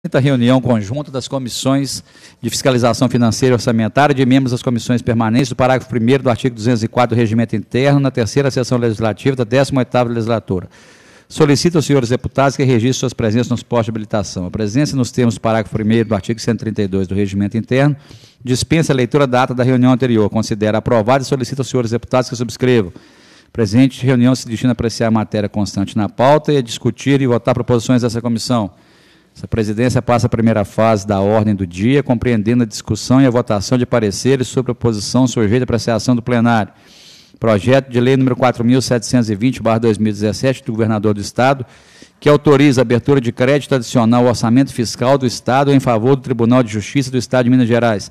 quinta reunião conjunta das comissões de fiscalização financeira e orçamentária de membros das comissões permanentes do parágrafo 1 do artigo 204 do Regimento Interno, na terceira sessão legislativa da 18ª legislatura. Solicito aos senhores deputados que registrem suas presenças nos postos de habilitação. A presença nos termos do parágrafo 1 do artigo 132 do Regimento Interno dispensa a leitura da ata da reunião anterior. Considera aprovada e solicito aos senhores deputados que subscrevam. Presente reunião se destina a apreciar a matéria constante na pauta e a discutir e votar proposições dessa comissão. Essa presidência passa a primeira fase da ordem do dia, compreendendo a discussão e a votação de pareceres sobre a posição sujeita a ação do plenário. Projeto de lei número 4.720-2017 do governador do Estado, que autoriza a abertura de crédito adicional ao orçamento fiscal do Estado em favor do Tribunal de Justiça do Estado de Minas Gerais.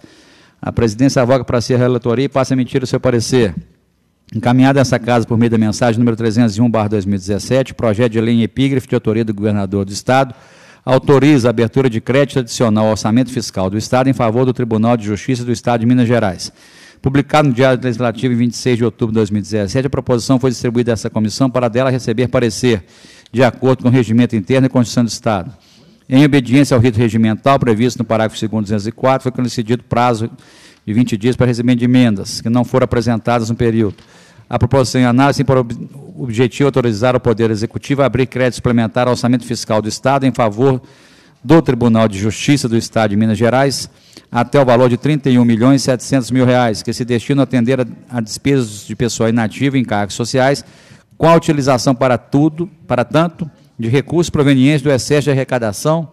A presidência avoca para ser si relatoria e passa a emitir o seu parecer. Encaminhada essa casa por meio da mensagem número 301-2017, projeto de lei em epígrafe de autoria do governador do Estado, autoriza a abertura de crédito adicional ao orçamento fiscal do Estado em favor do Tribunal de Justiça do Estado de Minas Gerais. Publicado no Diário Legislativo em 26 de outubro de 2017, a proposição foi distribuída a essa comissão para dela receber parecer, de acordo com o regimento interno e Constituição do Estado. Em obediência ao rito regimental previsto no parágrafo 2 204, foi concedido prazo de 20 dias para recebimento de emendas, que não foram apresentadas no período. A proposta em análise tem por objetivo autorizar o Poder Executivo a abrir crédito suplementar ao orçamento fiscal do Estado em favor do Tribunal de Justiça do Estado de Minas Gerais até o valor de R$ 31 milhões 700 mil reais, que se destina a atender a, a despesas de pessoal inativo em cargos sociais, com a utilização para tudo, para tanto, de recursos provenientes do excesso de arrecadação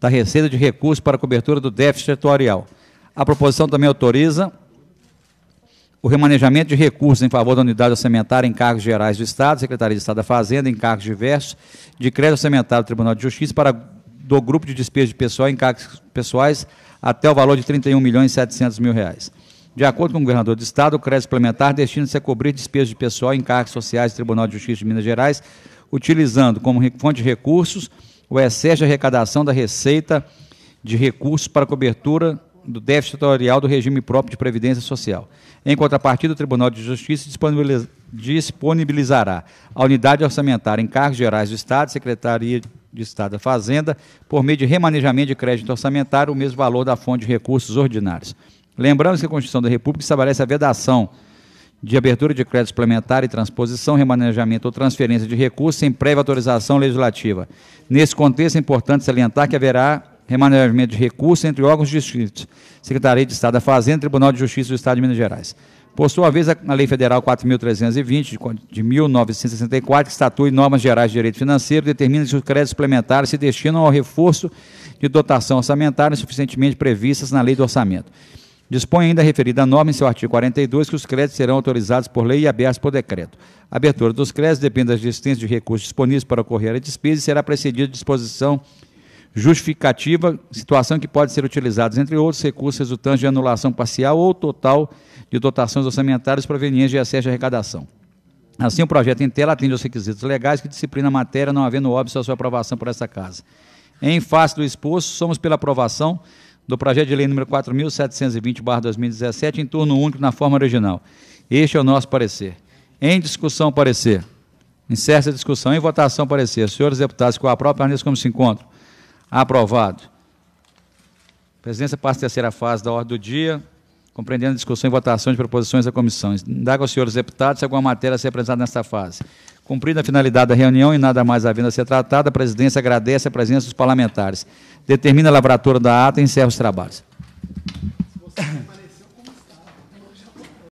da receita de recursos para cobertura do déficit setorial. A proposição também autoriza o remanejamento de recursos em favor da unidade orçamentária em cargos gerais do Estado, Secretaria de Estado da Fazenda, em cargos diversos, de crédito orçamentário do Tribunal de Justiça para do grupo de despesas de pessoal em cargos pessoais até o valor de R$ 31 milhões mil reais. De acordo com o governador do Estado, o crédito suplementar destina-se a cobrir despesas de pessoal em cargos sociais do Tribunal de Justiça de Minas Gerais, utilizando como fonte de recursos o excesso de arrecadação da receita de recursos para cobertura do déficit setorial do regime próprio de previdência social. Em contrapartida, o Tribunal de Justiça disponibilizará a unidade orçamentária em cargos gerais do Estado, Secretaria de Estado da Fazenda, por meio de remanejamento de crédito orçamentário, o mesmo valor da fonte de recursos ordinários. Lembrando que a Constituição da República estabelece a vedação de abertura de crédito suplementar e transposição, remanejamento ou transferência de recursos sem prévia autorização legislativa. Nesse contexto, é importante salientar que haverá remanejamento de recursos entre órgãos distritos, Secretaria de Estado da Fazenda, Tribunal de Justiça do Estado de Minas Gerais. Por sua vez, a Lei Federal 4.320, de 1964, que estatui normas gerais de direito financeiro, determina que os créditos suplementares se destinam ao reforço de dotação orçamentária suficientemente previstas na Lei do Orçamento. Dispõe ainda a referida norma, em seu artigo 42, que os créditos serão autorizados por lei e abertos por decreto. A abertura dos créditos depende da existência de recursos disponíveis para ocorrer a despesa e será precedida de disposição justificativa, situação que pode ser utilizada, entre outros, recursos resultantes de anulação parcial ou total de dotações orçamentárias provenientes de excesso de arrecadação. Assim, o projeto em tela atende aos requisitos legais que disciplina a matéria, não havendo óbvio à sua aprovação por esta Casa. Em face do exposto, somos pela aprovação do projeto de lei número 4.720-2017, em turno único, na forma original. Este é o nosso parecer. Em discussão, parecer. Encerra a discussão. Em votação, parecer. Senhores deputados, com a própria Arnes como se encontram. Aprovado. A presidência passa à terceira fase da ordem do dia, compreendendo a discussão e votação de proposições da comissão. Indago aos senhores deputados se alguma matéria a ser apresentada nesta fase. Cumprida a finalidade da reunião e nada mais havendo a ser tratado, a presidência agradece a presença dos parlamentares. Determina a lavratura da ata e encerra os trabalhos.